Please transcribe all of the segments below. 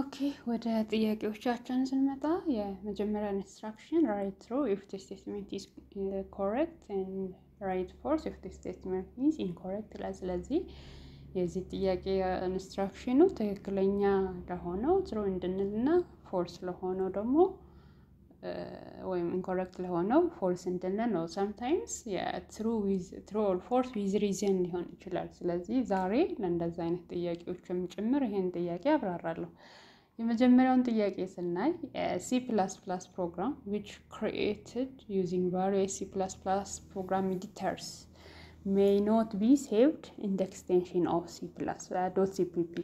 ኦኬ ወደ ጥያቄዎቻችን ስንመጣ የመጀመሪያ ኢንስትራክሽን ራይት ሮ ኢፍ ዘ ስቴትመንት ኢዝ ኮሬክት ኤንድ ራይት ፎርስ ኢፍ ዘ ስቴትመንት ኢዝ ኢንኮሬክት ይላል። ስለዚህ የዚህ ጥያቄ ኢንስትራክሽኑ uh, ትክክለኛ ለሆነው ትሩ እንድንልና ፎርስ ለሆነው ደግሞ uh, ወይም ኢንኮሬክት ለሆነው ፎርስ እንድንል ነው። ሰምታይምስ የትሩ ኦር ፎርስ ዊዝ ሪዝን ሊሆን ይችላል። ስለዚህ ዛሬ ለእንደዚህ አይነት ጥያቄዎችም ጭምር ይህን ጥያቄ አብራራለሁ። የመጀመሪያውን ጥያቄ ስናይ ሲ ፕላስ ፕላስ ፕሮግራም ዊች ክሪኤትድ ዩዚንግ ቫሪየስ ሲ ፕላስ ፕላስ ፕሮግራም ኤዲተርስ ሜይ ኖት ቢ ሴቭድ ኢን ደ ኤክስቴንሽን ኦፍ ሲ ፕላስ ዶት ሲፒፒ።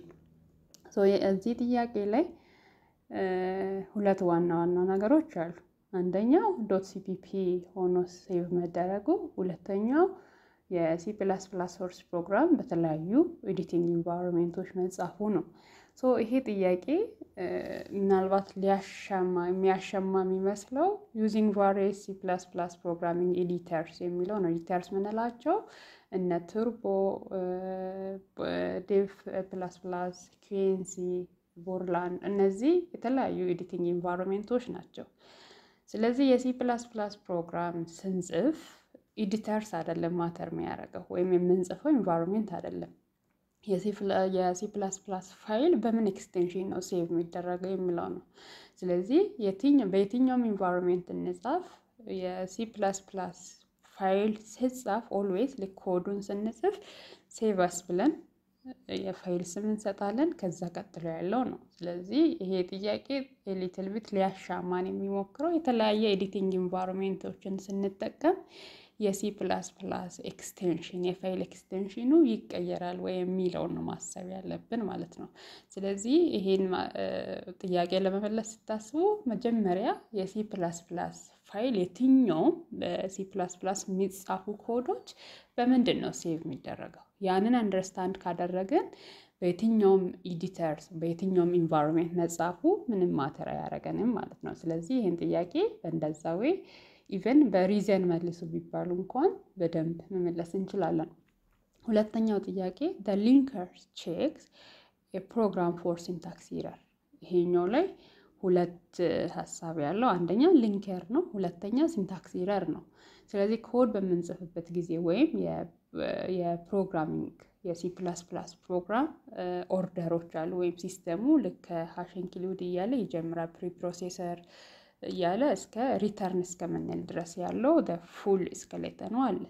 እዚህ ጥያቄ ላይ ሁለት ዋና ዋና ነገሮች አሉ። አንደኛው ዶት ሲፒፒ ሆኖ ሴቭ መደረጉ፣ ሁለተኛው የሲ ፕላስ ፕላስ ሶርስ ፕሮግራም በተለያዩ ኤዲቲንግ ኢንቫይሮንሜንቶች መጻፉ ነው። ሶ ይሄ ጥያቄ ምናልባት ሊያሻማ የሚያሻማ የሚመስለው ዩዚንግ ቫሪየስ ሲ ፕላስ ፕላስ ፕሮግራሚንግ ኤዲተርስ የሚለው ነው። ኤዲተርስ ምንላቸው እነ ቱርቦ፣ ዴቭ ፕላስ ፕላስ፣ ኩዌንሲ፣ ቦርላን እነዚህ የተለያዩ ኤዲቲንግ ኢንቫይሮንሜንቶች ናቸው። ስለዚህ የሲ ፕላስ ፕላስ ፕሮግራም ስንጽፍ ኤዲተርስ አይደለም ማተር የሚያደርገው ወይም የምንጽፈው ኢንቫይሮንሜንት አይደለም የሲ ፕላስ ፕላስ ፋይል በምን ኤክስቴንሽን ነው ሴቭ የሚደረገው የሚለው ነው። ስለዚህ በየትኛውም ኢንቫይሮንሜንት እንጻፍ የሲ ፕላስ ፕላስ ፋይል ስጻፍ ኦልዌይስ ሊኮዱን ስንጽፍ ሴቭ አስ ብለን የፋይል ስም እንሰጣለን። ከዛ ቀጥሎ ያለው ነው። ስለዚህ ይሄ ጥያቄ ሊትል ቢት ሊያሻማን የሚሞክረው የተለያየ ኤዲቲንግ ኢንቫይሮንሜንቶችን ስንጠቀም የሲ ፕላስ ፕላስ ኤክስቴንሽን የፋይል ኤክስቴንሽኑ ይቀየራል ወይ የሚለውን ነው ማሰብ ያለብን ማለት ነው። ስለዚህ ይሄን ጥያቄ ለመመለስ ስታስቡ መጀመሪያ የሲ ፕላስ ፕላስ ፋይል የትኛውም በሲ ፕላስ ፕላስ የሚጻፉ ኮዶች በምንድን ነው ሴቭ የሚደረገው? ያንን አንደርስታንድ ካደረግን በየትኛውም ኢዲተር በየትኛውም ኢንቫይሮንሜንት መጻፉ ምንም ማተር አያደርገንም ማለት ነው። ስለዚህ ይህን ጥያቄ በእንደዛ ወይ ኢቨን በሪዘን መልሱ ቢባሉ እንኳን በደንብ መመለስ እንችላለን። ሁለተኛው ጥያቄ the ሊንከር ቼክስ የፕሮግራም ፎር ሲንታክስ syntax ይሄኛው ላይ ሁለት ሀሳብ ያለው አንደኛ ሊንከር ነው፣ ሁለተኛ ሲንታክስ ኢረር ነው። ስለዚህ ኮድ በምንጽፍበት ጊዜ ወይም የፕሮግራሚንግ የሲ ፕላስ ፕላስ ፕሮግራም ኦርደሮች አሉ ወይም ሲስተሙ ልክ ከሀሽ ኢንክሉድ እያለ ይጀምራል ፕሪፕሮሴሰር እያለ እስከ ሪተርን እስከምንል ድረስ ያለው ፉል ነው አለ።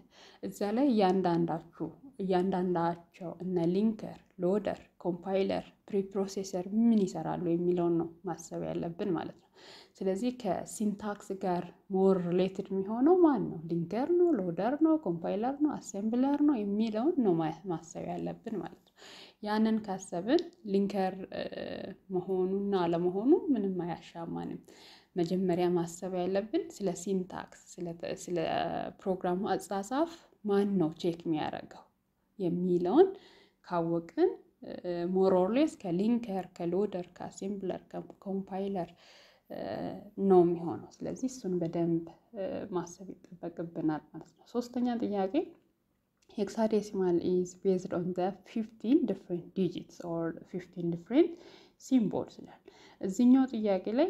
እዛ ላይ እያንዳንዳችሁ እያንዳንዳቸው እነ ሊንከር፣ ሎደር፣ ኮምፓይለር፣ ፕሪፕሮሴሰር ምን ይሰራሉ የሚለውን ነው ማሰብ ያለብን ማለት ነው። ስለዚህ ከሲንታክስ ጋር ሞር ሪሌትድ የሚሆነው ማን ነው? ሊንከር ነው፣ ሎደር ነው፣ ኮምፓይለር ነው፣ አሴምብለር ነው የሚለውን ነው ማሰብ ያለብን ማለት ነው። ያንን ካሰብን ሊንከር መሆኑና አለመሆኑ ምንም አያሻማንም። መጀመሪያ ማሰብ ያለብን ስለ ሲንታክስ፣ ስለ ፕሮግራሙ አጻጻፍ ማን ነው ቼክ የሚያደርገው የሚለውን ካወቅን ሞሮርሌስ ከሊንከር ከሎደር ከአሴምብለር ከኮምፓይለር ነው የሚሆነው። ስለዚህ እሱን በደንብ ማሰብ ይጠበቅብናል ማለት ነው። ሶስተኛ ጥያቄ ሄክሳዴሲማል ኢዝ ቤዝድ ኦን ዘ ፊፍቲን ዲፍረንት ዲጂትስ ኦር ፊፍቲን ዲፍረንት ሲምቦል ይላል። እዚኛው ጥያቄ ላይ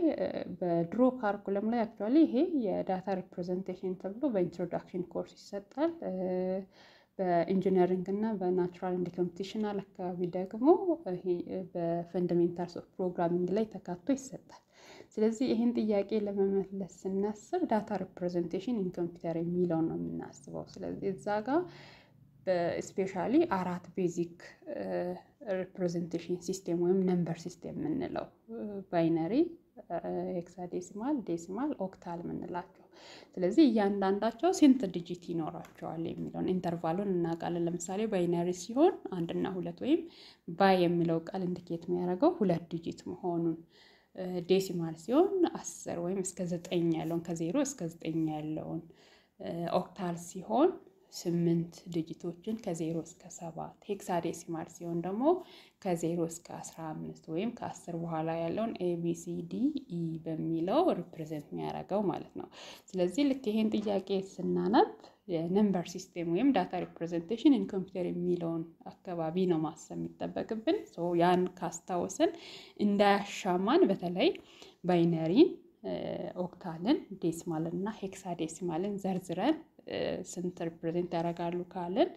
በድሮ ካርኩለም ላይ አክቹዋሊ ይሄ የዳታ ሪፕሬዘንቴሽን ተብሎ በኢንትሮዳክሽን ኮርስ ይሰጣል። በኢንጂነሪንግ እና በናቹራል እንድ ኮምፒቲሽናል አካባቢ ደግሞ በፈንደሜንታልስ ኦፍ ፕሮግራሚንግ ላይ ተካቶ ይሰጣል። ስለዚህ ይህን ጥያቄ ለመመለስ ስናስብ ዳታ ሪፕሬዘንቴሽን ኢን ኮምፒውተር የሚለው ነው የምናስበው። ስለዚህ እዛ ጋር ስፔሻሊ አራት ቤዚክ ሪፕሬዘንቴሽን ሲስቴም ወይም ነምበር ሲስቴም የምንለው ባይነሪ፣ ኤክሳዴሲማል፣ ዴሲማል፣ ኦክታል የምንላቸው ስለዚህ እያንዳንዳቸው ስንት ዲጂት ይኖራቸዋል የሚለውን ኢንተርቫሉን እናውቃለን። ለምሳሌ ባይነሪ ሲሆን አንድና ሁለት ወይም ባይ የሚለው ቃል ኢንዲኬት የሚያደርገው ሁለት ዲጂት መሆኑን ዴሲማል ሲሆን አስር ወይም እስከ ዘጠኝ ያለውን ከዜሮ እስከ ዘጠኝ ያለውን ኦክታል ሲሆን ስምንት ድጅቶችን ከዜሮ እስከ ሰባት ሄክሳዴሲማል ሲሆን ደግሞ ከዜሮ እስከ አስራ አምስት ወይም ከአስር በኋላ ያለውን ኤቢሲዲኢ በሚለው ሪፕሬዘንት የሚያደርገው ማለት ነው። ስለዚህ ልክ ይሄን ጥያቄ ስናነብ የነምበር ሲስቴም ወይም ዳታ ሪፕሬዘንቴሽን ኢን ኮምፒውተር የሚለውን አካባቢ ነው ማሰብ የሚጠበቅብን። ያን ካስታወስን እንዳያሻማን በተለይ ባይነሪን ኦክታልን ዴሲማልን እና ሄክሳ ዴሲማልን ዘርዝረን ስንት ሪፕሬዘንት ያደርጋሉ ካልን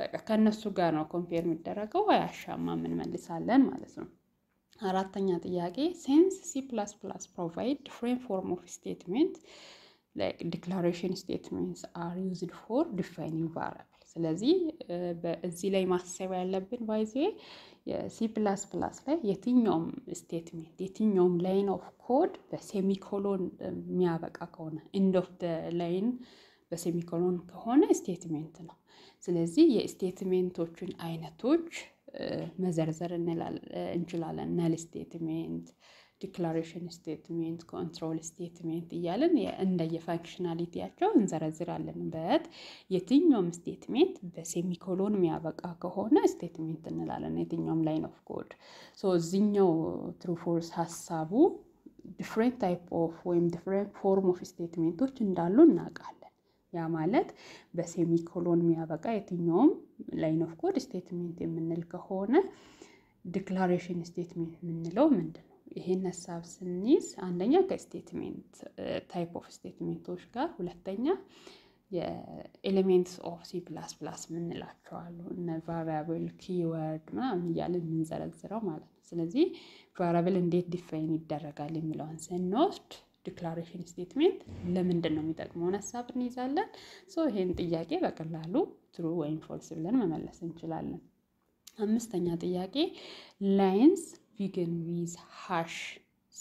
በቃ ከእነሱ ጋር ነው ኮምፔር የሚደረገው። አያሻማ እንመልሳለን ማለት ነው። አራተኛ ጥያቄ ሴንስ ሲ ፕላስ ፕላስ ፕሮቫይድ ዲፍረንት ፎርም ኦፍ ስቴትሜንት ላይክ ዲክላሬሽን ስቴትመንትስ አር ዩዝድ ፎር ዲፋይኒንግ ቫሪያብል። ስለዚህ እዚህ ላይ ማሰብ ያለብን ባይዜ የሲ ፕላስ ፕላስ ላይ የትኛውም ስቴትሜንት የትኛውም ላይን ኦፍ ኮድ በሴሚኮሎን የሚያበቃ ከሆነ ኢንድ ኦፍ ደ ላይን በሴሚኮሎን ከሆነ ስቴትሜንት ነው። ስለዚህ የስቴትሜንቶችን አይነቶች መዘርዘር እንችላለን። ነል ስቴትሜንት ዲክላሬሽን ስቴትሜንት፣ ኮንትሮል ስቴትሜንት እያለን እንደየፋንክሽናሊቲያቸው እንዘረዝራለን። በት የትኛውም ስቴትሜንት በሴሚኮሎን የሚያበቃ ከሆነ ስቴትሜንት እንላለን። የትኛውም ላይን ኦፍ ኮድ እዚኛው ትሩፎርስ ሀሳቡ ዲፍረንት ታይፕ ኦፍ ወይም ዲፍረንት ፎርም ኦፍ ስቴትሜንቶች እንዳሉ እናውቃለን። ያ ማለት በሴሚኮሎን የሚያበቃ የትኛውም ላይን ኦፍ ኮድ ስቴትሜንት የምንል ከሆነ ዲክላሬሽን ስቴትሜንት የምንለው ምንድን ነው? ይህን ሀሳብ ስንይዝ አንደኛ ከስቴትሜንት ታይፕ ኦፍ ስቴትሜንቶች ጋር፣ ሁለተኛ የኤሌሜንትስ ኦፍ ሲ ፕላስ ፕላስ የምንላቸው እነ ቫሪያብል፣ ኪወርድ ምናምን እያለን የምንዘረዝረው ማለት ነው። ስለዚህ ቫሪያብል እንዴት ዲፋይን ይደረጋል የሚለውን ስንወስድ ዲክላሬሽን ስቴትሜንት ለምንድን ነው የሚጠቅመውን ሀሳብ እንይዛለን። ሶ ይሄን ጥያቄ በቀላሉ ትሩ ወይም ፎልስ ብለን መመለስ እንችላለን። አምስተኛ ጥያቄ ላይንስ ቢግን ዊዝ ሃሽ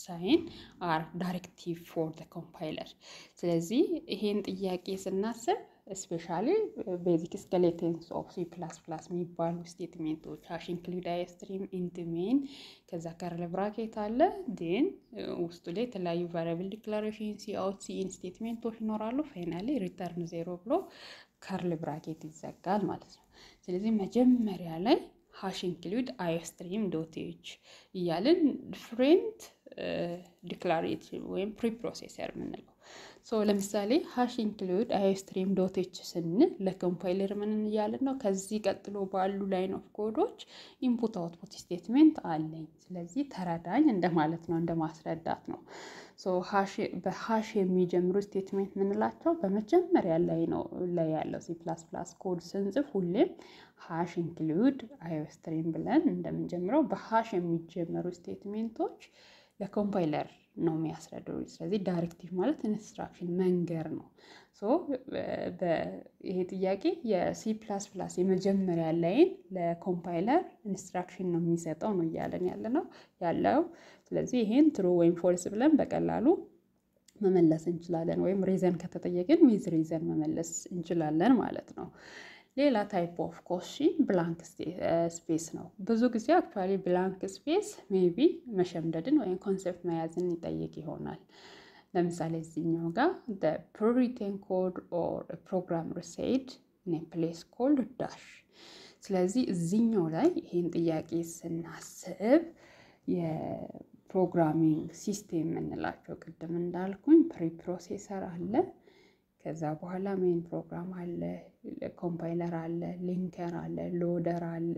ሳይን አር ዳይሬክቲቭ ፎር ደ ኮምፓይለር። ስለዚህ ይሄን ጥያቄ ስናስብ ስፔሻሊ ቤዚክ ስኬሌተንስ ኦፍ ሲ ፕላስ ፕላስ የሚባሉ ስቴትሜንቶች ሃሽ ኢንክሉድ አይስትሪም ኢንት ሜን ከዛ ከርል ብራኬት አለ ዴን uh, ውስጡ ላይ የተለያዩ ቫሪያብል ዲክላሬሽን ሲ አውት ሲ ኢን ስቴትሜንቶች ይኖራሉ። ፋይናሊ ሪተርን ዜሮ ብሎ ከርል ብራኬት ይዘጋል ማለት ነው። ስለዚህ መጀመሪያ ላይ ሃሽ ኢንክሉድ አይስትሪም ዶቴች እያልን ዲፍሬንት ዲክላሬቲቭ ወይም ፕሪፕሮሴሰር የምንለው ለምሳሌ ሀሽ ኢንክሉድ አይስትሪም ዶቴች ስንል ለኮምፓይለር ምን እያለን ነው? ከዚህ ቀጥሎ ባሉ ላይን ኦፍ ኮዶች ኢንፑት አውትፑት ስቴትሜንት አለኝ። ስለዚህ ተረዳኝ እንደማለት ነው፣ እንደ ማስረዳት ነው። በሀሽ የሚጀምሩ ስቴትሜንት ምንላቸው? በመጀመሪያ ላይ ነው ላይ ያለው ሲ ፕላስ ፕላስ ኮድ ስንጽፍ ሁሌም ሀሽ ኢንክሉድ አይስትሪም ብለን እንደምንጀምረው በሀሽ የሚጀመሩ ስቴትሜንቶች ለኮምፓይለር ነው የሚያስረድሩ። ስለዚህ ዳይሬክቲቭ ማለት ኢንስትራክሽን መንገር ነው። ሶ ይሄ ጥያቄ የሲ ፕላስ ፕላስ የመጀመሪያ ላይን ለኮምፓይለር ኢንስትራክሽን ነው የሚሰጠው ነው እያለን ያለ ነው ያለው። ስለዚህ ይሄን ትሩ ወይም ፎልስ ብለን በቀላሉ መመለስ እንችላለን። ወይም ሪዘን ከተጠየቅን ዊዝ ሪዘን መመለስ እንችላለን ማለት ነው። ሌላ ታይፕ ኦፍ ኮሽን ብላንክ ስፔስ ነው። ብዙ ጊዜ አክቹዋሊ ብላንክ ስፔስ ሜቢ መሸምደድን ወይም ኮንሴፕት መያዝን ይጠይቅ ይሆናል። ለምሳሌ እዚህኛው ጋር ፕሪቴን ኮድ ኦር ፕሮግራም ሪሴድ ፕሌስ ኮልድ ዳሽ። ስለዚህ እዚኛው ላይ ይህን ጥያቄ ስናስብ የፕሮግራሚንግ ሲስቴም የምንላቸው ቅድም እንዳልኩኝ ፕሪፕሮሴሰር አለ። ከዛ በኋላ ሜን ፕሮግራም አለ ኮምፓይለር አለ፣ ሊንከር አለ፣ ሎደር አለ።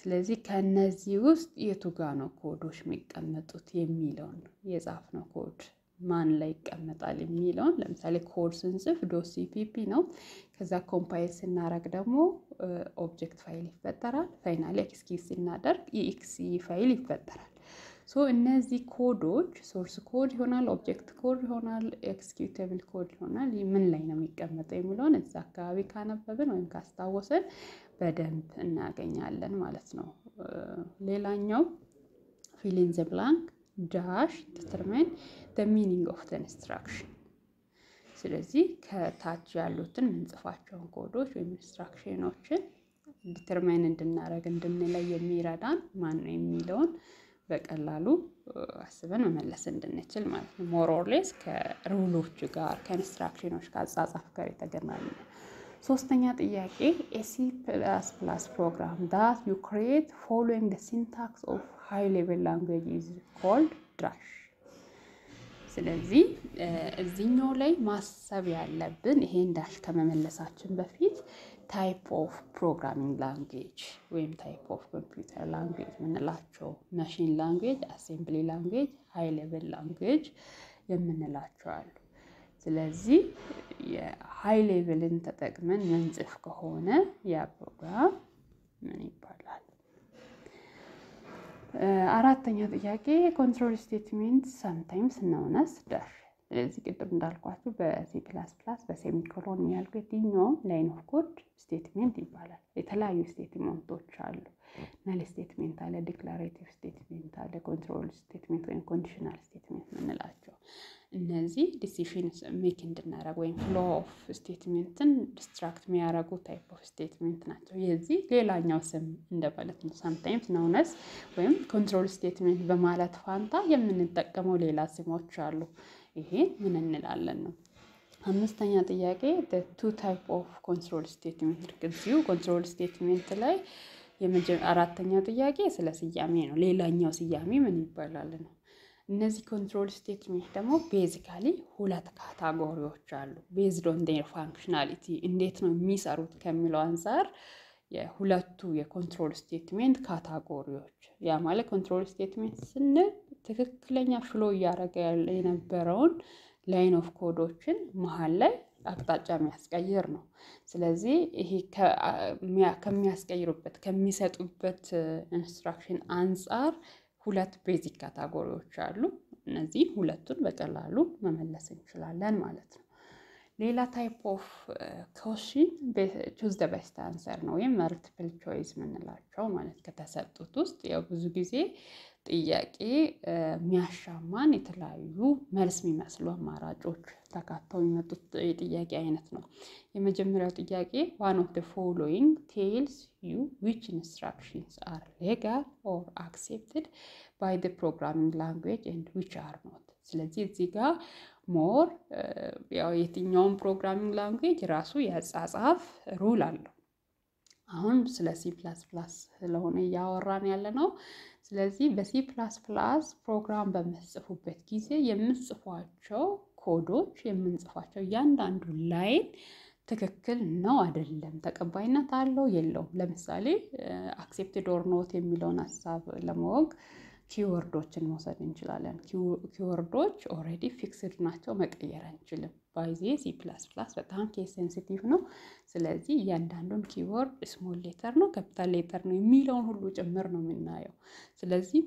ስለዚህ ከነዚህ ውስጥ የቱ ጋ ነው ኮዶች የሚቀመጡት የሚለውን ነው ኮድ ማን ላይ ይቀመጣል የሚለውን ለምሳሌ ኮድ ስንጽፍ ዶት ሲፒፒ ነው። ከዛ ኮምፓይል ስናረግ ደግሞ ኦብጀክት ፋይል ይፈጠራል። ፋይናል ኤክስኪ ስናደርግ የኤክሲ ፋይል ይፈጠራል። ሶ እነዚህ ኮዶች ሶርስ ኮድ ይሆናል፣ ኦብጀክት ኮድ ይሆናል፣ ኤክስኪዩተብል ኮድ ይሆናል። ምን ላይ ነው የሚቀመጠው የሚለውን እዛ አካባቢ ካነበብን ወይም ካስታወሰን በደንብ እናገኛለን ማለት ነው። ሌላኛው ፊሊን ዘ ብላንክ ዳሽ ዲተርማይን ዘ ሚኒንግ ኦፍ ኢንስትራክሽን። ስለዚህ ከታች ያሉትን ምንጽፋቸውን ኮዶች ወይም ኢንስትራክሽኖችን ዲተርማይን እንድናደረግ እንድንለይ የሚረዳን ማን ነው የሚለውን በቀላሉ አስበን መመለስ እንድንችል ማለት ነው። ሞሮርሌስ ከሩሎች ጋር ከኢንስትራክሽኖች ጋር አጻጻፍ ጋር የተገናኘ ሶስተኛ ጥያቄ ኤሲ ፕላስ ፕላስ ፕሮግራም ዳት ዩ ክሬት ፎሎዊንግ ሲንታክስ ኦፍ ሃይ ሌቨል ላንጉጅ ኢዝ ኮልድ ድራሽ። ስለዚህ እዚህኛው ላይ ማሰብ ያለብን ይሄን ዳሽ ከመመለሳችን በፊት ታይፕ ኦፍ ፕሮግራሚንግ ላንጉዌጅ ወይም ታይፕ ኦፍ ኮምፒውተር ላንጉዌጅ የምንላቸው ማሽን ላንጉዌጅ፣ አሴምብሊ ላንጉዌጅ፣ ሃይ ሌቨል ላንጉዌጅ የምንላቸው አሉ። ስለዚህ የሃይ ሌቭልን ተጠቅመን መንጽፍ ከሆነ ያ ፕሮግራም ምን ይባላል? አራተኛ ጥያቄ ኮንትሮል ስቴትሜንት ሳምታይምስ ናውነስ ዳሽ ስለዚህ ቅድም እንዳልኳችሁ በሲ ፕላስ ፕላስ በሴሚኮሎን ያልኩ የትኛውም ላይን ኦፍ ኮድ ስቴትሜንት ይባላል። የተለያዩ ስቴትሜንቶች አሉ። ናል ስቴትሜንት አለ፣ ዲክላሬቲቭ ስቴትሜንት አለ፣ ኮንትሮል ስቴትሜንት ወይም ኮንዲሽናል ስቴትሜንት የምንላቸው እነዚህ ዲሲሽን ሜክ እንድናረግ ወይም ፍሎ ኦፍ ስቴትሜንትን ዲስትራክት የሚያደረጉ ታይፕ ኦፍ ስቴትሜንት ናቸው። የዚህ ሌላኛው ስም እንደማለት ነው። ሳምታይምስ ነውነስ ወይም ኮንትሮል ስቴትሜንት በማለት ፋንታ የምንጠቀመው ሌላ ስሞች አሉ። ይሄን ምን እንላለን ነው። አምስተኛ ጥያቄ ቱ ታይፕ ኦፍ ኮንትሮል ስቴትመንት እዚሁ ኮንትሮል ስቴትመንት ላይ አራተኛው ጥያቄ ስለ ስያሜ ነው። ሌላኛው ስያሜ ምን ይባላል ነው። እነዚህ ኮንትሮል ስቴትመንት ደግሞ ቤዚካሊ ሁለት ካታጎሪዎች አሉ። ቤዝድ ኦን ዴር ፋንክሽናሊቲ እንዴት ነው የሚሰሩት ከሚለው አንጻር የሁለቱ የኮንትሮል ስቴትሜንት ካታጎሪዎች ያ ማለት ኮንትሮል ስቴትሜንት ስንል ትክክለኛ ፍሎ እያደረገ የነበረውን ላይን ኦፍ ኮዶችን መሀል ላይ አቅጣጫ የሚያስቀይር ነው። ስለዚህ ይሄ ከሚያስቀይሩበት ከሚሰጡበት ኢንስትራክሽን አንጻር ሁለት ቤዚክ ካታጎሪዎች አሉ። እነዚህ ሁለቱን በቀላሉ መመለስ እንችላለን ማለት ነው። ሌላ ታይፕ ኦፍ ኮሽን ቹዝ ዘ አንሰር ነው ወይም መልቲፕል ቾይስ የምንላቸው ማለት ከተሰጡት ውስጥ ያው ብዙ ጊዜ ጥያቄ የሚያሻማን የተለያዩ መልስ የሚመስሉ አማራጮች ተካተው የሚመጡት የጥያቄ አይነት ነው። የመጀመሪያው ጥያቄ ዋን ኦፍ ደ ፎሎዊንግ ቴልስ ዩ ዊች ኢንስትራክሽንስ አር ሌጋል ኦር አክሴፕትድ ባይ ደ ፕሮግራሚንግ ላንጉዌጅ ኤንድ ዊች አር ኖት። ስለዚህ እዚህ ጋር ሞር ያው የትኛውን ፕሮግራሚንግ ላንጉዌጅ ራሱ የአጻጻፍ ሩል አለው። አሁን ስለ ሲ ፕላስ ፕላስ ስለሆነ እያወራን ያለ ነው። ስለዚህ በሲ ፕላስ ፕላስ ፕሮግራም በምትጽፉበት ጊዜ የምትጽፏቸው ኮዶች የምንጽፏቸው እያንዳንዱ ላይን ትክክል ነው አይደለም፣ ተቀባይነት አለው የለውም። ለምሳሌ አክሴፕትድ ኦር ኖት የሚለውን ሀሳብ ለማወቅ ኪወርዶችን መውሰድ እንችላለን። ኪወርዶች ኦልሬዲ ፊክስድ ናቸው፣ መቀየር አንችልም። ባይዜ ሲ ፕላስ ፕላስ በጣም ኬስ ሴንሲቲቭ ነው። ስለዚህ እያንዳንዱን ኪወርድ ስሞል ሌተር ነው ካፒታል ሌተር ነው የሚለውን ሁሉ ጭምር ነው የምናየው። ስለዚህ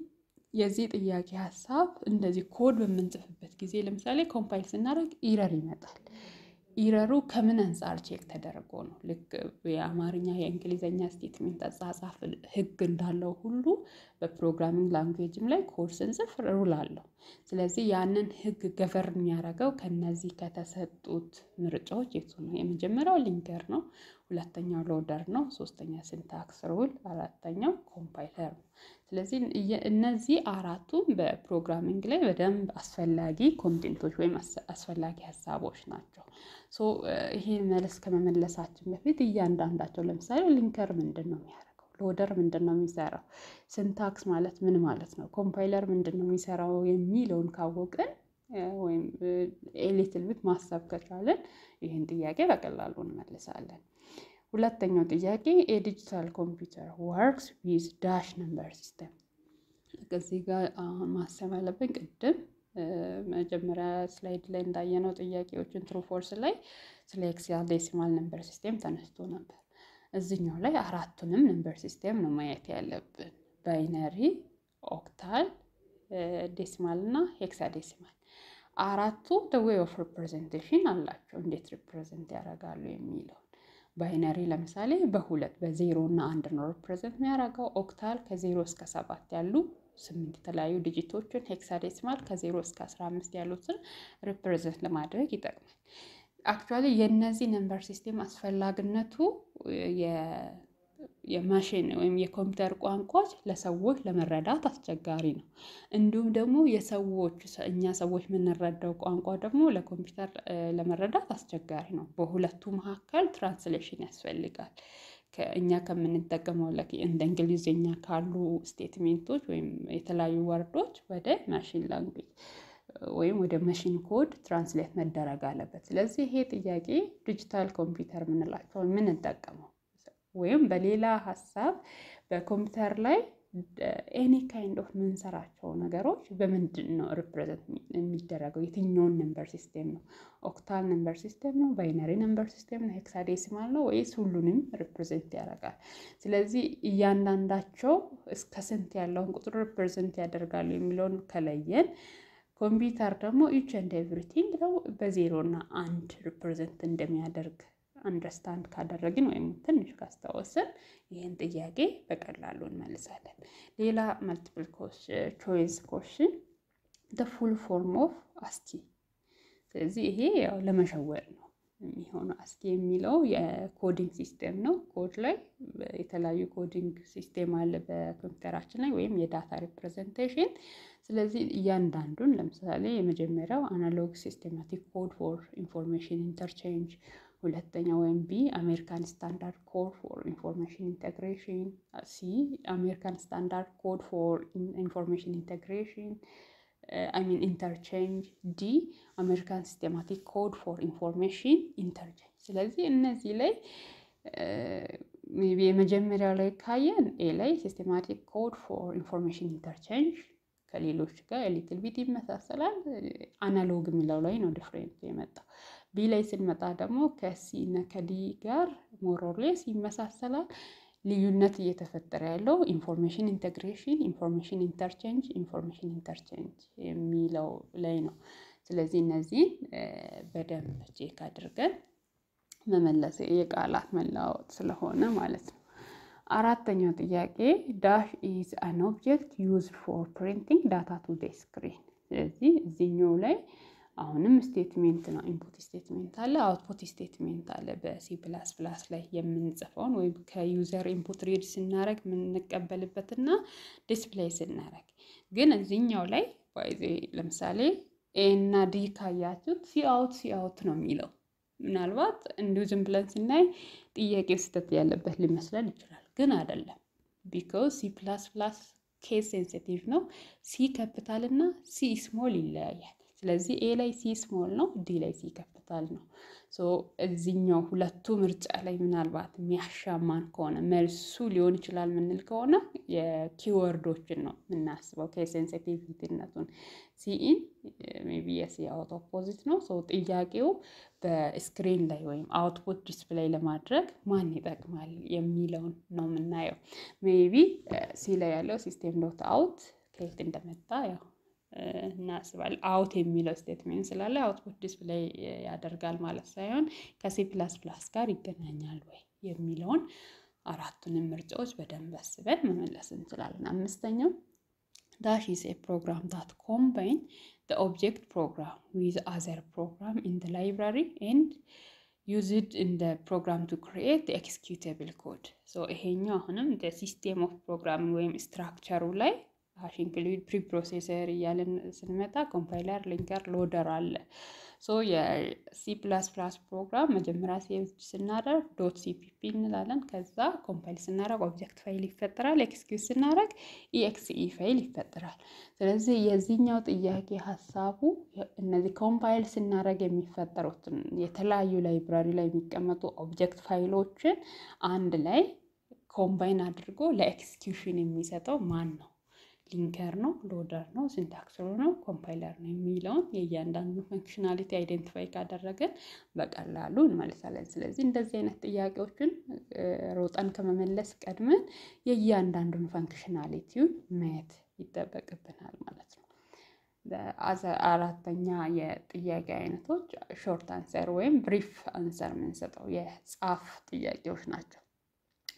የዚህ ጥያቄ ሀሳብ እንደዚህ ኮድ በምንጽፍበት ጊዜ ለምሳሌ ኮምፓይል ስናደርግ ኢረር ይመጣል። ኢረሩ ከምን አንጻር ቼክ ተደርጎ ነው? ልክ የአማርኛ የእንግሊዝኛ ስቴትሜንት አጻጻፍ ህግ እንዳለው ሁሉ በፕሮግራሚንግ ላንጉዌጅም ላይ ኮርስን ጽፍር ሩል አለው። ስለዚህ ያንን ህግ ገቨር የሚያደርገው ከነዚህ ከተሰጡት ምርጫዎች የቱ ነው? የመጀመሪያው ሊንከር ነው። ሁለተኛው ሎደር ነው። ሶስተኛ ሲንታክስ ሩል፣ አራተኛው ኮምፓይለር ነው። ስለዚህ እነዚህ አራቱም በፕሮግራሚንግ ላይ በደንብ አስፈላጊ ኮንቴንቶች ወይም አስፈላጊ ሀሳቦች ናቸው። ሶ ይሄን መልስ ከመመለሳችን በፊት እያንዳንዳቸው ለምሳሌ ሊንከር ምንድን ነው የሚያደርገው? ሎደር ምንድን ነው የሚሰራው? ሲንታክስ ማለት ምን ማለት ነው? ኮምፓይለር ምንድን ነው የሚሰራው የሚለውን ካወቅን ወይም ኤሊትል ቢት ማሰብ ከቻለን ይህን ጥያቄ በቀላሉ እንመልሳለን። ሁለተኛው ጥያቄ የዲጂታል ኮምፒውተር ወርክስ ዊዝ ዳሽ ነምበር ሲስተም። ከዚህ ጋር ማሰብ ያለብን ቅድም መጀመሪያ ስላይድ ላይ እንዳየነው ጥያቄዎችን ትሩፎርስ ላይ ስለ ኤክሲያል ዴሲማል ነምበር ሲስቴም ተነስቶ ነበር። እዚኛው ላይ አራቱንም ነምበር ሲስቴም ነው ማየት ያለብን፣ ባይነሪ፣ ኦክታል፣ ዴሲማል እና ሄክሳ ዴሲማል። አራቱ ዌይ ኦፍ ሪፕሬዘንቴሽን አላቸው፣ እንዴት ሪፕሬዘንት ያደርጋሉ የሚለው ባይነሪ ለምሳሌ በሁለት በዜሮ እና አንድ ነው ሪፕሬዘንት የሚያደርገው። ኦክታል ከዜሮ እስከ ሰባት ያሉ ስምንት የተለያዩ ዲጂቶችን፣ ሄክሳዴሲማል ከዜሮ እስከ አስራ አምስት ያሉትን ሪፕሬዘንት ለማድረግ ይጠቅማል። አክቹዋሊ የእነዚህ ነምበር ሲስቴም አስፈላጊነቱ የማሽን ወይም የኮምፒውተር ቋንቋዎች ለሰዎች ለመረዳት አስቸጋሪ ነው። እንዲሁም ደግሞ የሰዎች እኛ ሰዎች የምንረዳው ቋንቋ ደግሞ ለኮምፒውተር ለመረዳት አስቸጋሪ ነው። በሁለቱ መካከል ትራንስሌሽን ያስፈልጋል። እኛ ከምንጠቀመው እንደ እንግሊዝኛ ካሉ ስቴትሜንቶች ወይም የተለያዩ ወርዶች ወደ ማሽን ላንጉጅ ወይም ወደ መሽን ኮድ ትራንስሌት መደረግ አለበት። ስለዚህ ይሄ ጥያቄ ዲጂታል ኮምፒውተር የምንላቸው የምንጠቀመው ወይም በሌላ ሀሳብ በኮምፒውተር ላይ ኤኒ ካይንድ ኦፍ ምንሰራቸው ነገሮች በምንድን ነው ሪፕሬዘንት የሚደረገው? የትኛውን ነምበር ሲስቴም ነው? ኦክታል ነምበር ሲስቴም ነው? ባይነሪ ነምበር ሲስቴም ነው? ሄክሳዴሲማል ነው ወይስ ሁሉንም ሪፕሬዘንት ያደርጋል? ስለዚህ እያንዳንዳቸው እስከ ስንት ያለውን ቁጥር ሪፕሬዘንት ያደርጋሉ የሚለውን ከለየን ኮምፒውተር ደግሞ ኢች ኤንድ ኤቭሪቲንግ ነው እና አንድ ሪፕሬዘንት እንደሚያደርግ አንደርስታንድ ካደረግን ወይም ትንሽ ካስታወስን ይህን ጥያቄ በቀላሉ እንመልሳለን። ሌላ መልቲፕል ቾይስ ኮሽን ፉል ፎርም ኦፍ አስኪ። ስለዚህ ይሄ ያው ለመሸወር ነው የሚሆነው። አስኪ የሚለው የኮዲንግ ሲስተም ነው። ኮድ ላይ የተለያዩ ኮዲንግ ሲስቴም አለ በኮምፒውተራችን ላይ ወይም የዳታ ሪፕሬዘንቴሽን። ስለዚህ እያንዳንዱን ለምሳሌ የመጀመሪያው አናሎግ ሲስተማቲክ ኮድ ፎር ኢንፎርሜሽን ኢንተርቼንጅ ሁለተኛ ወይም ቢ አሜሪካን ስታንዳርድ ኮድ ፎር ኢንፎርሜሽን ኢንቴግሬሽን፣ ሲ አሜሪካን ስታንዳርድ ኮድ ፎር ኢንፎርሜሽን ኢንቴግሬሽን አይሚን ኢንተርቼንጅ፣ ዲ አሜሪካን ሲስቴማቲክ ኮድ ፎር ኢንፎርሜሽን ኢንተርቼንጅ። ስለዚህ እነዚህ ላይ የመጀመሪያው ላይ ካየን ኤ ላይ ሲስቴማቲክ ኮድ ፎር ኢንፎርሜሽን ኢንተርቼንጅ ከሌሎች ጋር ሊትል ቢት ይመሳሰላል። አናሎግ የሚለው ላይ ነው ዲፍሬንት የመጣው። ቢ ላይ ስንመጣ ደግሞ ከሲ እና ከዲ ጋር ሞሮሌስ ይመሳሰላል። ልዩነት እየተፈጠረ ያለው ኢንፎርሜሽን ኢንቴግሬሽን፣ ኢንፎርሜሽን ኢንተርቼንጅ፣ ኢንፎርሜሽን ኢንተርቼንጅ የሚለው ላይ ነው። ስለዚህ እነዚህን በደንብ ቼክ አድርገን መመለስ የቃላት መለዋወጥ ስለሆነ ማለት ነው። አራተኛው ጥያቄ ዳሽ ኢዝ አን ኦብጀክት ዩዝ ፎር ፕሪንቲንግ ዳታ ቱ ዴ ስክሪን። ስለዚህ እዚህኛው ላይ አሁንም ስቴትሜንት ነው። ኢንፑት ስቴትሜንት አለ፣ አውትፑት ስቴትሜንት አለ። በሲ ፕላስ ፕላስ ላይ የምንጽፈውን ወይም ከዩዘር ኢንፑት ሪድ ስናደረግ የምንቀበልበትና ዲስፕሌይ ስናደረግ ግን እዚህኛው ላይ ይዜ ለምሳሌ ኤ እና ዲ ካያችሁት ሲ ሲ ሲአውት ነው የሚለው ምናልባት እንዲሁ ዝም ብለን ስናይ ጥያቄ ስህተት ያለበት ሊመስለን ይችላል፣ ግን አይደለም። ቢካውስ ሲ ፕላስ ፕላስ ኬስ ሴንሲቲቭ ነው። ሲ ካፒታል እና ሲ ስሞል ይለያያል። ስለዚህ ኤ ላይ ሲ ስሞል ነው፣ ዲ ላይ ሲ ከፍታል ነው። ሶ እዚኛው ሁለቱ ምርጫ ላይ ምናልባት የሚያሻማን ከሆነ መልሱ ሊሆን ይችላል ምንል ከሆነ የኪወርዶችን ነው የምናስበው ከሴንሲቲቪቲነቱን ሲኢን ቢ የሲ አውት ኦፖዚት ነው። ሶ ጥያቄው በስክሪን ላይ ወይም አውትፑት ዲስፕሌይ ለማድረግ ማን ይጠቅማል የሚለውን ነው የምናየው። ሜቢ ሲ uh, ላይ ያለው ሲስቴም ዶት አውት ከየት እንደመጣ ያው እናስባል አውት የሚለው ስቴትሜንት ስላለ አውትፑት ዲስፕሌይ ያደርጋል ማለት ሳይሆን ከሲ ፕላስ ፕላስ ጋር ይገናኛል ወይ የሚለውን አራቱንም ምርጫዎች በደንብ አስበን መመለስ እንችላለን። አምስተኛው ዳሽ ኢዝ ኤ ፕሮግራም ዳት ኮምባይን ኦብጀክት ፕሮግራም ዊዝ አዘር ፕሮግራም ኢን ላይብራሪ ኤንድ ዩዝድ ኢን ፕሮግራም ቱ ክሪኤት ኤክስኪዩተብል ኮድ። ይሄኛው አሁንም ሲስቴም ኦፍ ፕሮግራም ወይም ስትራክቸሩ ላይ ሃሽ ኢንክሉድ ፕሪፕሮሴሰር እያለን ስንመጣ ኮምፓይለር፣ ሊንከር፣ ሎደር አለ። ሶ የሲ ፕላስ ፕላስ ፕሮግራም መጀመሪያ ሴቭ ስናደርግ ዶት ሲፒፒ እንላለን። ከዛ ኮምፓይል ስናደርግ ኦብጀክት ፋይል ይፈጠራል። ኤክስኪዩዝ ስናደርግ ኢኤክስኢ ፋይል ይፈጠራል። ስለዚህ የዚህኛው ጥያቄ ሀሳቡ እነዚህ ኮምፓይል ስናደርግ የሚፈጠሩትን የተለያዩ ላይብራሪ ላይ የሚቀመጡ ኦብጀክት ፋይሎችን አንድ ላይ ኮምባይን አድርጎ ለኤክስኪዩሽን የሚሰጠው ማን ነው? ሊንከር ነው፣ ሎደር ነው፣ ሲንታክስ ነው፣ ኮምፓይለር ነው የሚለውን የእያንዳንዱ ፈንክሽናሊቲ አይደንቲፋይ ካደረገን በቀላሉ እንመልሳለን። ስለዚህ እንደዚህ አይነት ጥያቄዎችን ሮጠን ከመመለስ ቀድመን የእያንዳንዱን ፈንክሽናሊቲውን ማየት ይጠበቅብናል ማለት ነው። አራተኛ የጥያቄ አይነቶች ሾርት አንሰር ወይም ብሪፍ አንሰር የምንሰጠው የጻፍ ጥያቄዎች ናቸው።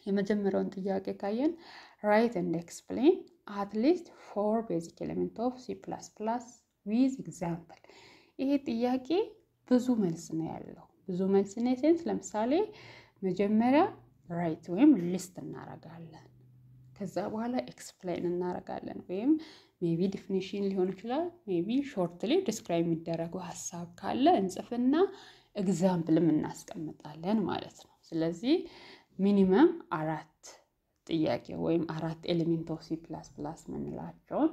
የመጀመሪያውን ጥያቄ ካየን ራይት ኤንድ ኤክስፕሌን አት ሊስት ፎር ቤዚክ ኤሌመንት ኦፍ ሲ ፕላስ ፕላስ ዊዝ ኤግዛምፕል። ይሄ ጥያቄ ብዙ መልስ ነው ያለው። ብዙ መልስ ነው ሴንስ። ለምሳሌ መጀመሪያ ራይት ወይም ሊስት እናረጋለን። ከዛ በኋላ ኤክስፕላይን እናረጋለን ወይም ሜቢ ዲፊኒሽን ሊሆን ይችላል። ሜቢ ሾርትሊ ዲስክራይብ የሚደረገው ሀሳብ ካለ እንጽፍና ኤግዛምፕልም እናስቀምጣለን ማለት ነው። ስለዚህ ሚኒመም አራት ጥያቄ ወይም አራት ኤሌሜንት ኦፍ ሲ ፕላስ ፕላስ የምንላቸውን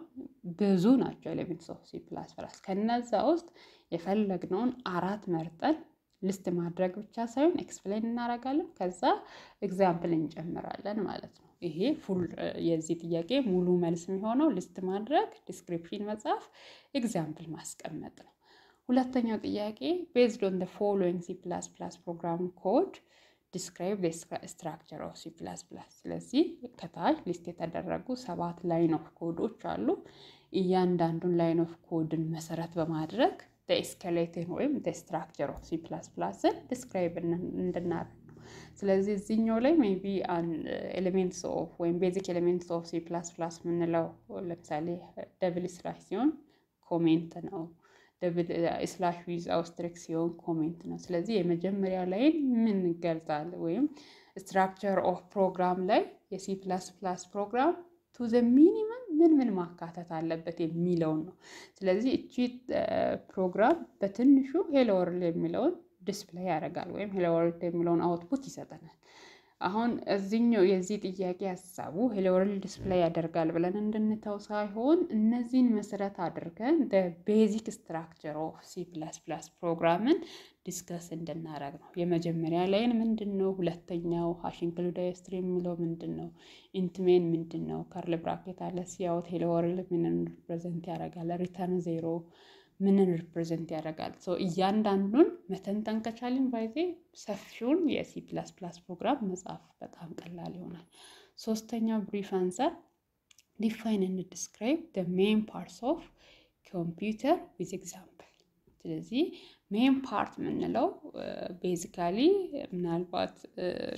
ብዙ ናቸው። ኤሌሜንት ኦፍ ሲ ፕላስ ፕላስ ከነዛ ውስጥ የፈለግነውን አራት መርጠን ልስት ማድረግ ብቻ ሳይሆን ኤክስፕሌን እናደርጋለን። ከዛ ኤግዛምፕል እንጨምራለን ማለት ነው። ይሄ ፉል የዚህ ጥያቄ ሙሉ መልስ የሚሆነው ልስት ማድረግ፣ ዲስክሪፕሽን መጻፍ፣ ኤግዛምፕል ማስቀመጥ ነው። ሁለተኛው ጥያቄ ቤዝድ ኦን ፎሎዊንግ ሲ ፕላስ ፕላስ ፕሮግራም ኮድ ዲስክራይብ ስትራክቸር ኦፍ ሲ ፕላስ ፕላስ። ስለዚህ ከታች ሊስት የተደረጉ ሰባት ላይን ኦፍ ኮዶች አሉ። እያንዳንዱን ላይን ኦፍ ኮድን መሰረት በማድረግ ስኬሌትን ወይም ስትራክቸር ኦፍ ሲ ፕላስ ፕላስን ዲስክራይብ እንድናደርግ ነው። ስለዚህ እዚህኛው ላይ ሜይ ቢ ኤሌሜንትስ ኦፍ ወይም ቤዚክ ኤሌሜንትስ ኦፍ ሲ ፕላስ ፕላስ የምንለው ለምሳሌ ደብል ስላሽ ሲሆን ኮሜንት ነው ስላሽ ዊዝ አውስትሪክ ሲሆን ኮሜንት ነው። ስለዚህ የመጀመሪያ ላይን ምን ይገልጻል? ወይም ስትራክቸር ኦፍ ፕሮግራም ላይ የሲ ፕላስ ፕላስ ፕሮግራም ቱ ዘ ሚኒመም ምን ምን ማካተት አለበት የሚለውን ነው። ስለዚህ እቺ ፕሮግራም በትንሹ ሄሎ ወርልድ የሚለውን ዲስፕላይ ያደርጋል ወይም ሄሎ ወርልድ የሚለውን አውትፑት ይሰጠናል። አሁን እዚህኛው የዚህ ጥያቄ ሀሳቡ ሄሎወርል ዲስፕላይ ያደርጋል ብለን እንድንተው ሳይሆን እነዚህን መሰረት አድርገን በቤዚክ ስትራክቸር ኦፍ ሲ ፕላስ ፕላስ ፕሮግራምን ዲስከስ እንድናረግ ነው። የመጀመሪያ ላይን ምንድን ነው? ሁለተኛው ሃሽንክሉዳ ሂስትሪ የሚለው ምንድን ነው? ኢንትሜን ምንድን ነው? ከርል ብራኬት አለ ሲያወት ሄሎወርል ሪፕሬዘንት ያደርጋል? ሪተርን ዜሮ ምንን ሪፕሬዘንት ያደርጋል። እያንዳንዱን መተንተን ከቻልን ባይዜ ሰፊውን የሲ ፕላስ ፕላስ ፕሮግራም መጻፍ በጣም ቀላል ይሆናል። ሶስተኛው ብሪፍ አንሰር ዲፋይን ን ዲስክራይብ ደ ሜን ፓርትስ ኦፍ ኮምፒውተር ዊዝ ኤግዛምፕል። ስለዚህ ሜን ፓርት የምንለው ቤዚካሊ ምናልባት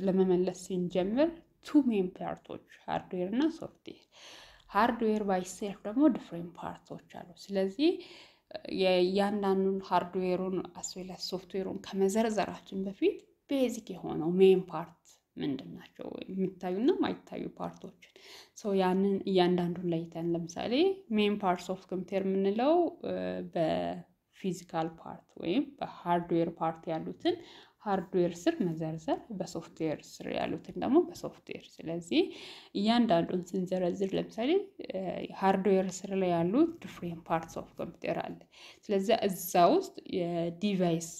ለመመለስ ስንጀምር ቱ ሜን ፓርቶች ሃርድዌር እና ሶፍትዌር። ሃርድዌር ባይሴልፍ ደግሞ ዲፍሬንት ፓርቶች አሉ። ስለዚህ የእያንዳንዱን ሃርድዌሩን አስዌላ ሶፍትዌሩን ከመዘርዘራችን በፊት ቤዚክ የሆነው ሜን ፓርት ምንድን ናቸው የሚታዩና ማይታዩ ፓርቶችን ሰው ያንን እያንዳንዱን ለይተን ለምሳሌ ሜን ፓርት ኦፍ ኮምፒውተር የምንለው በፊዚካል ፓርት ወይም በሃርድዌር ፓርት ያሉትን ሃርድዌር ስር መዘርዘር በሶፍትዌር ስር ያሉትን ደግሞ በሶፍትዌር። ስለዚህ እያንዳንዱን ስንዘረዝር ለምሳሌ ሃርድዌር ስር ላይ ያሉ ዲፍሬንት ፓርትስ ኦፍ ኮምፒውተር አለ። ስለዚህ እዛ ውስጥ የዲቫይስ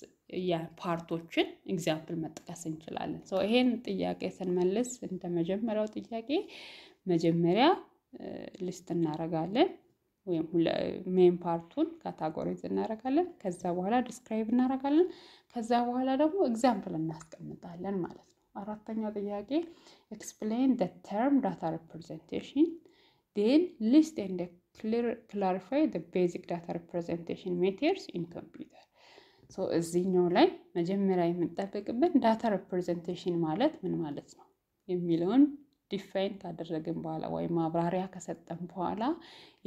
የፓርቶችን ኤግዛምፕል መጥቀስ እንችላለን። ሰው ይሄን ጥያቄ ስንመልስ እንደ መጀመሪያው ጥያቄ መጀመሪያ ሊስት እናደርጋለን። ሜን ፓርቱን ካታጎሪዝ እናደርጋለን። ከዛ በኋላ ዲስክራይብ እናደርጋለን። ከዛ በኋላ ደግሞ ኤግዛምፕል እናስቀምጣለን ማለት ነው። አራተኛው ጥያቄ ኤክስፕሌን ደ ተርም ዳታ ሪፕሬዘንቴሽን ዴን ሊስት ኤንድ ክላሪፋይ ደ ቤዚክ ዳታ ሪፕሬዘንቴሽን ሜቴድስ ኢን ኮምፒውተር። እዚህኛው ላይ መጀመሪያ የምንጠበቅብን ዳታ ሪፕሬዘንቴሽን ማለት ምን ማለት ነው የሚለውን ዲፋይን ካደረግን በኋላ ወይም ማብራሪያ ከሰጠን በኋላ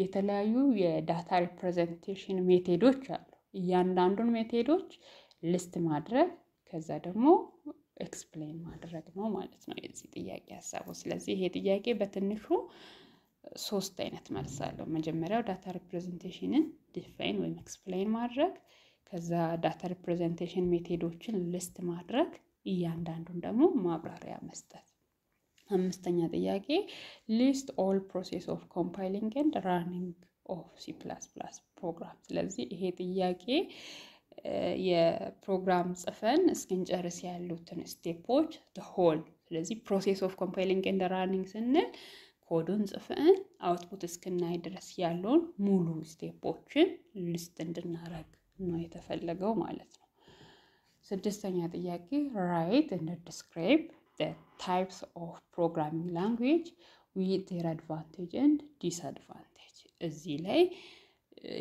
የተለያዩ የዳታ ሪፕሬዘንቴሽን ሜቴዶች አሉ። እያንዳንዱን ሜቴዶች ሊስት ማድረግ ከዛ ደግሞ ኤክስፕሌን ማድረግ ነው ማለት ነው የዚህ ጥያቄ ሀሳቡ። ስለዚህ ይሄ ጥያቄ በትንሹ ሶስት አይነት መልስ አለው። መጀመሪያው ዳታ ሪፕሬዘንቴሽንን ዲፋይን ወይም ኤክስፕሌን ማድረግ፣ ከዛ ዳታ ሪፕሬዘንቴሽን ሜቴዶችን ሊስት ማድረግ፣ እያንዳንዱን ደግሞ ማብራሪያ መስጠት አምስተኛ ጥያቄ ሊስት ኦል ፕሮሴስ ኦፍ ኮምፓይሊንግ ኤንድ ራኒንግ ኦፍ ሲ ፕላስ ፕላስ ፕሮግራም። ስለዚህ ይሄ ጥያቄ የፕሮግራም ጽፈን እስክንጨርስ ያሉትን ስቴፖች ሆል። ስለዚህ ፕሮሴስ ኦፍ ኮምፓይሊንግ ኤንድ ራኒንግ ስንል ኮዱን ጽፈን አውትፑት እስክናይ ድረስ ያለውን ሙሉ ስቴፖችን ሊስት እንድናረግ ነው የተፈለገው ማለት ነው። ስድስተኛ ጥያቄ ራይት እንደ ዲስክራይብ the types of programming language with their advantage and disadvantage እዚህ ላይ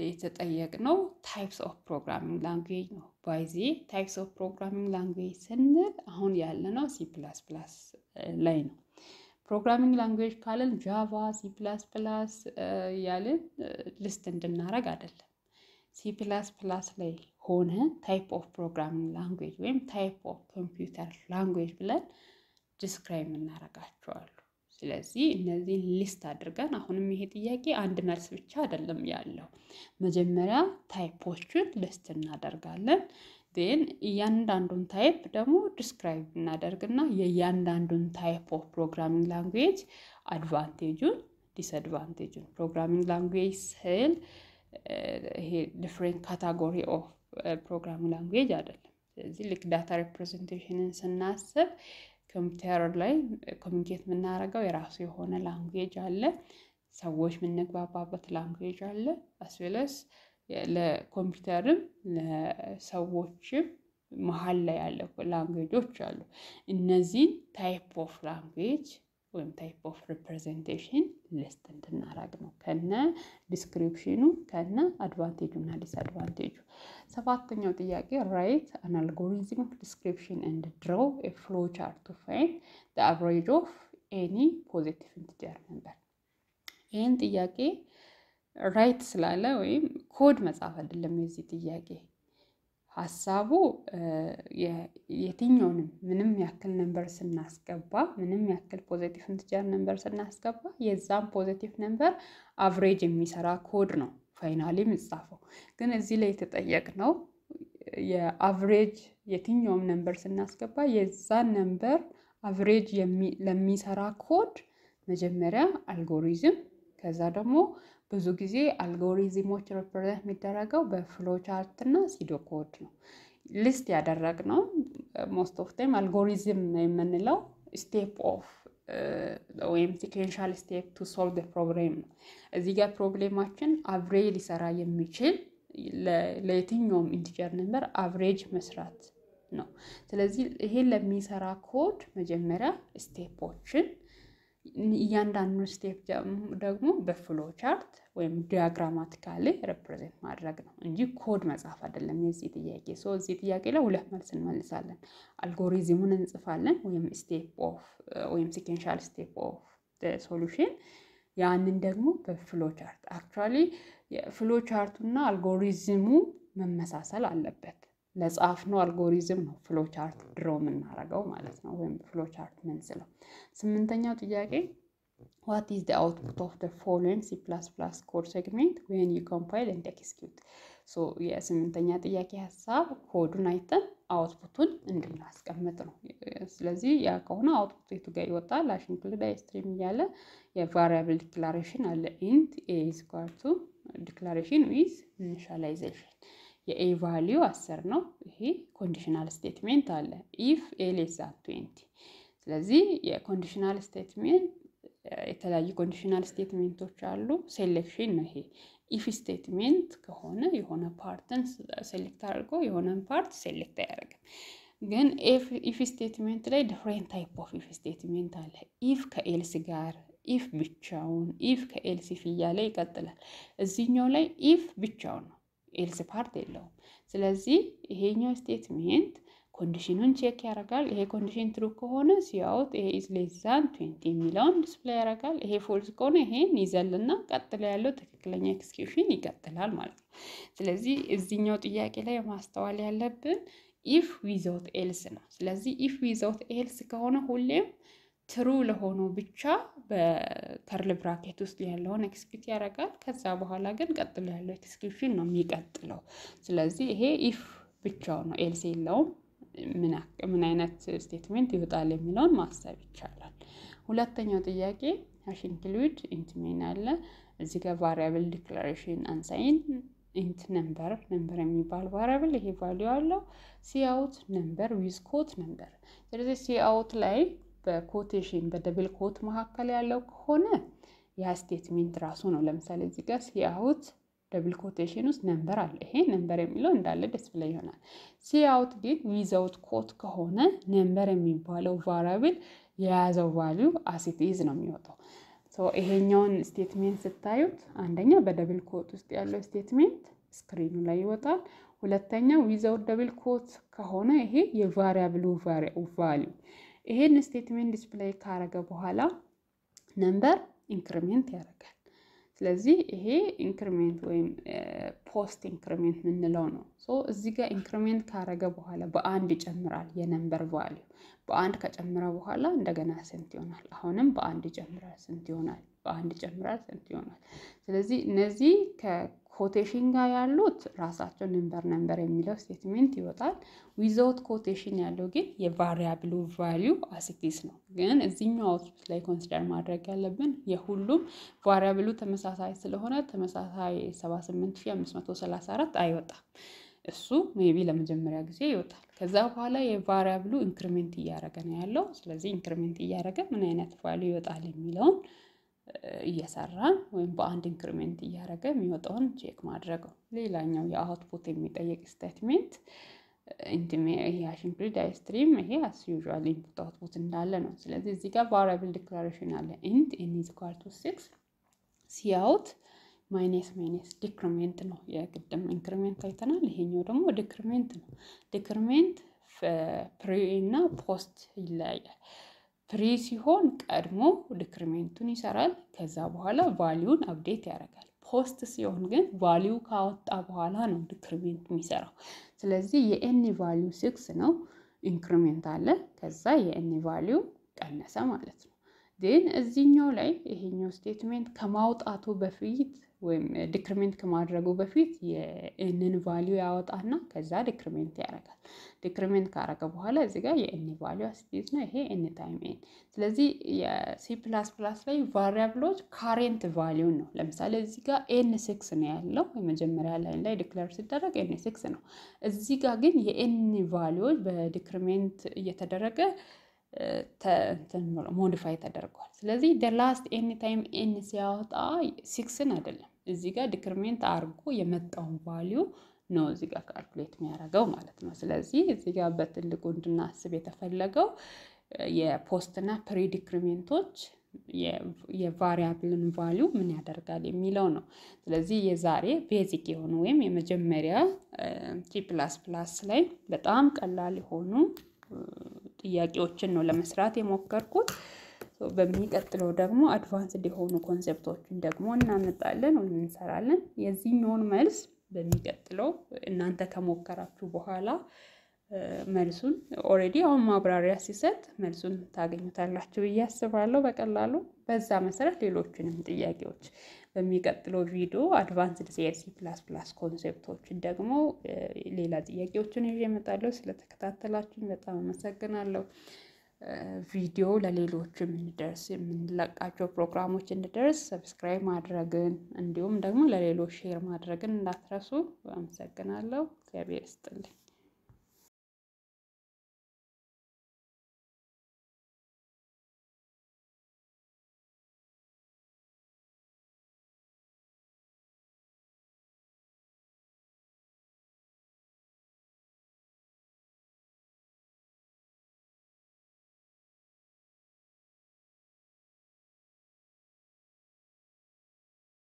የተጠየቅነው ታይፕስ ኦፍ ፕሮግራሚንግ ላንጉዌጅ ነው። ባይዚህ ታይፕስ ኦፍ ፕሮግራሚንግ ላንጉዌጅ ስንል አሁን ያለነው ሲ ፕላስ ፕላስ ላይ ነው። ፕሮግራሚንግ ላንጉዌጅ ካለን ጃቫ፣ ሲ ፕላስ ፕላስ ያልን ልስት እንድናረግ አይደለም። ሲ ፕላስ ፕላስ ላይ ሆነ ታይፕ ኦፍ ፕሮግራሚንግ ላንጉዌጅ ወይም ታይፕ ኦፍ ኮምፒውተር ላንጉዌጅ ብለን ዲስክራይብ እናረጋቸዋሉ። ስለዚህ እነዚህን ሊስት አድርገን አሁንም ይሄ ጥያቄ አንድ መልስ ብቻ አይደለም ያለው። መጀመሪያ ታይፖችን ሊስት እናደርጋለን። ዜን እያንዳንዱን ታይፕ ደግሞ ዲስክራይብ እናደርግና የእያንዳንዱን ታይፕ ኦፍ ፕሮግራሚንግ ላንጉዌጅ አድቫንቴጁን፣ ዲስአድቫንቴጁን ፕሮግራሚንግ ላንጉዌጅ ስል ይሄ ዲፍሬንት ካታጎሪ ኦፍ ፕሮግራሚንግ ላንጉዌጅ አይደለም። ስለዚህ ልክ ዳታ ሪፕሬዘንቴሽንን ስናስብ ኮምፒውተር ላይ ኮሚኒኬት የምናደርገው የራሱ የሆነ ላንጉዌጅ አለ። ሰዎች የምንግባባበት ላንጉዌጅ አለ። አስቤለስ ለኮምፒውተርም ለሰዎችም መሀል ላይ ያለ ላንጉዌጆች አሉ። እነዚህን ታይፕ ኦፍ ላንጉዌጅ ወይም ታይፕ ኦፍ ሪፕሬዘንቴሽን ሊስት እንድናረግ ነው ከነ ዲስክሪፕሽኑ ከነ አድቫንቴጁ እና ዲስአድቫንቴጁ። ሰባተኛው ጥያቄ ራይት አን አልጎሪዝም ኦፍ ዲስክሪፕሽን ኤንድ ድሮው ኤ ፍሎ ቻርት ቱ ፋይንድ ዘ አቨሬጅ ኦፍ ኤኒ ፖዚቲቭ ኢንቲጀር ነበር። ይህን ጥያቄ ራይት ስላለ ወይም ኮድ መጻፍ አይደለም የዚህ ጥያቄ ሀሳቡ የትኛውንም ምንም ያክል ነንበር ስናስገባ ምንም ያክል ፖዘቲቭ ኢንቲጀር ነንበር ስናስገባ የዛም ፖዘቲቭ ነንበር አቭሬጅ የሚሰራ ኮድ ነው ፋይናሊ የምጻፈው። ግን እዚህ ላይ ነው የአቭሬጅ የትኛውም ነንበር ስናስገባ የዛን ነንበር አቭሬጅ ለሚሰራ ኮድ መጀመሪያ አልጎሪዝም ከዛ ደግሞ ብዙ ጊዜ አልጎሪዝሞች ሪፕሬዘንት የሚደረገው በፍሎቻርት እና ሲዶኮድ ነው። ሊስት ያደረግነው ሞስት ኦፍ ታይም አልጎሪዝም የምንለው ስቴፕ ኦፍ ወይም ሲኬንሻል ስቴፕ ቱ ሶልቭ ፕሮብሌም ነው። እዚህ ጋር ፕሮብሌማችን አቭሬጅ ሊሰራ የሚችል ለየትኛውም ኢንቲጀር ነበር አብሬጅ መስራት ነው። ስለዚህ ይሄን ለሚሰራ ኮድ መጀመሪያ ስቴፖችን እያንዳንዱ ስቴፕ ደግሞ በፍሎ ቻርት ወይም ዲያግራማቲካሊ ሪፕሬዘንት ማድረግ ነው እንጂ ኮድ መጻፍ አይደለም። የዚህ ጥያቄ ሶ እዚህ ጥያቄ ላይ ሁለት መልስ እንመልሳለን። አልጎሪዝሙን እንጽፋለን ወይም ስቴፕ ኦፍ ወይም ሲኬንሻል ስቴፕ ኦፍ ሶሉሽን ያንን ደግሞ በፍሎ ቻርት አክቹዋሊ ፍሎ ቻርቱና አልጎሪዝሙ መመሳሰል አለበት። ለጻፍ ነው አልጎሪዝም ነው ፍሎ ቻርት ድሮ የምናረገው ማለት ነው፣ ወይም ፍሎ ቻርት ምንስለው። ስምንተኛው ጥያቄ what is the output of the following C++ code segment when you compile and execute ሶ የስምንተኛ ጥያቄ ሀሳብ ኮዱን አይተን አውትፑቱን እንድናስቀምጥ ነው። ስለዚህ ያ ከሆነ አውትፑቱ የቱ ጋር ይወጣል? አሽንክልዳ ስትሪም እያለ የቫሪያብል ዲክላሬሽን አለ ኢንት ኤ ስኳርቱ ዲክላሬሽን ዊዝ ኢኒሻላይዜሽን የኤ ቫሊዩ አስር ነው። ይሄ ኮንዲሽናል ስቴትሜንት አለ ኢፍ ኤ ሌስ ዛን ትዌንቲ ስለዚህ የኮንዲሽናል ስቴትሜንት የተለያዩ ኮንዲሽናል ስቴትሜንቶች አሉ። ሴሌክሽን ነው ይሄ። ኢፍ ስቴትሜንት ከሆነ የሆነ ፓርትን ሴሌክት አድርጎ የሆነን ፓርት ሴሌክት አያደርግም። ግን ኢፍ ስቴትሜንት ላይ ዲፍሬንት ታይፕ ኦፍ ኢፍ ስቴትሜንት አለ። ኢፍ ከኤልስ ጋር፣ ኢፍ ብቻውን፣ ኢፍ ከኤልስ ኢፍ እያለ ይቀጥላል። እዚህኛው ላይ ኢፍ ብቻውን ነው፣ ኤልስ ፓርት የለውም። ስለዚህ ይሄኛው ስቴትሜንት ኮንዲሽኑን ቼክ ያደርጋል። ይሄ ኮንዲሽን ትሩ ከሆነ ሲያውት ይሄ ኢዝ ሌስ ዛን 20 የሚለውን ዲስፕሌይ ያደርጋል። ይሄ ፎልስ ከሆነ ይሄን ይዘልና ቀጥሎ ያለው ትክክለኛ ኤክስኪዩሽን ይቀጥላል ማለት ነው። ስለዚህ እዚህኛው ጥያቄ ላይ ማስተዋል ያለብን ኢፍ ዊዘውት ኤልስ ነው። ስለዚህ ኢፍ ዊዘውት ኤልስ ከሆነ ሁሌም ትሩ ለሆነው ብቻ በከርል ብራኬት ውስጥ ያለውን ኤክስኪዩት ያደርጋል። ከዛ በኋላ ግን ቀጥሎ ያለው ኤክስኪዩሽን ነው የሚቀጥለው። ስለዚህ ይሄ ኢፍ ብቻው ነው ኤልስ የለውም። ምን አይነት ስቴትሜንት ይወጣል የሚለውን ማሰብ ይቻላል። ሁለተኛው ጥያቄ ሃሽ ኢንክሉድ ኢንት ሜን አለ። እዚህ ጋር ቫሪያብል ዲክላሬሽን አንሳይን ኢንት ነምበር ነምበር የሚባል ቫሪያብል ይሄ ቫሊዩ አለው። ሲአውት ነምበር ዊዝ ኮት ነምበር። ስለዚህ ሲአውት ላይ በኮቴሽን በደብል ኮት መካከል ያለው ከሆነ ያ ስቴትሜንት ራሱ ነው። ለምሳሌ እዚህ ጋር ሲአውት ደብል ኮቴሽን ውስጥ ነንበር አለ። ይሄ ነንበር የሚለው እንዳለ ደስ ብለ ይሆናል። ሲያውት ግን ዊዘውት ኮት ከሆነ ነንበር የሚባለው ቫሪያብል የያዘው ቫሊዩ አሲቲዝ ነው የሚወጣው። ይሄኛውን ስቴትሜንት ስታዩት አንደኛ በደብል ኮት ውስጥ ያለው ስቴትሜንት ስክሪኑ ላይ ይወጣል። ሁለተኛ ዊዘውት ደብል ኮት ከሆነ ይሄ የቫሪያብሉ ቫሊዩ ይሄን ስቴትሜንት ዲስፕላይ ካረገ በኋላ ነምበር ኢንክሪሜንት ያደርጋል። ስለዚህ ይሄ ኢንክሪሜንት ወይም ፖስት ኢንክሪሜንት የምንለው ነው። እዚህ ጋር ኢንክሪሜንት ካረገ በኋላ በአንድ ይጨምራል። የነምበር ቫሊዩ በአንድ ከጨምረ በኋላ እንደገና ስንት ይሆናል? አሁንም በአንድ ይጨምራል። ስንት ይሆናል? በአንድ ይጨምራል። ስንት ይሆናል? ስለዚህ እነዚህ ኮቴሽን ጋር ያሉት ራሳቸው ነምበር ነምበር የሚለው ስቴትሜንት ይወጣል። ዊዛውት ኮቴሽን ያለው ግን የቫሪያብሉ ቫሊዩ አስኪስ ነው። ግን እዚህኛው አውትፑት ላይ ኮንሲደር ማድረግ ያለብን የሁሉም ቫሪያብሉ ተመሳሳይ ስለሆነ ተመሳሳይ 78534 አይወጣም። እሱ ሜቢ ለመጀመሪያ ጊዜ ይወጣል። ከዛ በኋላ የቫሪያብሉ ኢንክሪሜንት እያደረገ ነው ያለው። ስለዚህ ኢንክሪሜንት እያደረገ ምን አይነት ቫሊዩ ይወጣል የሚለውን እየሰራ ወይም በአንድ ኢንክሪሜንት እያደረገ የሚወጣውን ቼክ ማድረግ ነው። ሌላኛው የአውትፑት የሚጠይቅ ስቴትሜንት ኢንቲሜሽንፕሪ ዳይስትሪም ይሄ አስ ዩዥዋል ኢንፑት አውትፑት እንዳለ ነው። ስለዚህ እዚህ ጋር ቫሪያብል ዲክላሬሽን አለ። ኢንት ኢኒዝ ቱ ሲክስ ሲያውት ማይነስ ማይነስ ዲክሪሜንት ነው። የቅድም ኢንክሪሜንት አይተናል። ይሄኛው ደግሞ ዲክሪሜንት ነው። ዲክሪሜንት ፕሪ እና ፖስት ይለያያል። ፍሪ ሲሆን ቀድሞ ዲክሪሜንቱን ይሰራል። ከዛ በኋላ ቫሊዩን አፕዴት ያደርጋል። ፖስት ሲሆን ግን ቫሊዩ ካወጣ በኋላ ነው ዲክሪሜንት የሚሰራው። ስለዚህ የኤኒ ቫሊዩ ሲክስ ነው። ኢንክሪሜንት አለ። ከዛ የኤኒ ቫሊዩ ቀነሰ ማለት ነው። ግን እዚኛው ላይ ይሄኛው ስቴትሜንት ከማውጣቱ በፊት ወይም ዲክሪሜንት ከማድረጉ በፊት የኤንን ቫሊዩ ያወጣና ከዛ ዲክሪሜንት ያደርጋል። ዲክሪሜንት ካረገ በኋላ እዚ ጋር የኤን ቫሊዩ አስቤዝ ነው። ይሄ ኤን ታይም ኤን። ስለዚህ የሲ ፕላስ ፕላስ ላይ ቫሪያብሎች ካሬንት ቫሊዩ ነው። ለምሳሌ እዚ ጋር ኤን ሲክስ ነው ያለው የመጀመሪያ ላይን ላይ ዲክለር ሲደረግ ኤን ሲክስ ነው። እዚ ጋር ግን የኤን ቫሊዮች በዲክሪሜንት እየተደረገ ሞዲፋይ ተደርጓል። ስለዚህ ደላስት ኤኒ ታይም ኤን ሲያወጣ ሲክስን አይደለም እዚህ ጋር ዲክሪሜንት አድርጎ የመጣውን ቫሊዩ ነው እዚህ ጋር ካልኩሌት የሚያደርገው ማለት ነው። ስለዚህ እዚህ ጋር በትልቁ እንድናስብ የተፈለገው የፖስትና ፕሪ ዲክሪሜንቶች የቫሪያብልን ቫሊዩ ምን ያደርጋል የሚለው ነው። ስለዚህ የዛሬ ቤዚክ የሆኑ ወይም የመጀመሪያ ቲ ፕላስ ፕላስ ላይ በጣም ቀላል የሆኑ ጥያቄዎችን ነው ለመስራት የሞከርኩት። በሚቀጥለው ደግሞ አድቫንስ የሆኑ ኮንሴፕቶችን ደግሞ እናመጣለን ወይም እንሰራለን። የዚህኛውን መልስ በሚቀጥለው እናንተ ከሞከራችሁ በኋላ መልሱን ኦልሬዲ አሁን ማብራሪያ ሲሰጥ መልሱን ታገኙታላችሁ ብዬ አስባለሁ። በቀላሉ በዛ መሰረት ሌሎችንም ጥያቄዎች በሚቀጥለው ቪዲዮ አድቫንስድ ሲኤልሲ ፕላስ ፕላስ ኮንሴፕቶችን ደግሞ ሌላ ጥያቄዎችን ይዤ እመጣለሁ። ስለተከታተላችሁኝ በጣም አመሰግናለሁ። ቪዲዮ ለሌሎች የምንደርስ የምንለቃቸው ፕሮግራሞች እንድደርስ ሰብስክራይብ ማድረግን እንዲሁም ደግሞ ለሌሎች ሼር ማድረግን እንዳትረሱ። አመሰግናለሁ። እግዚአብሔር ይስጥልኝ።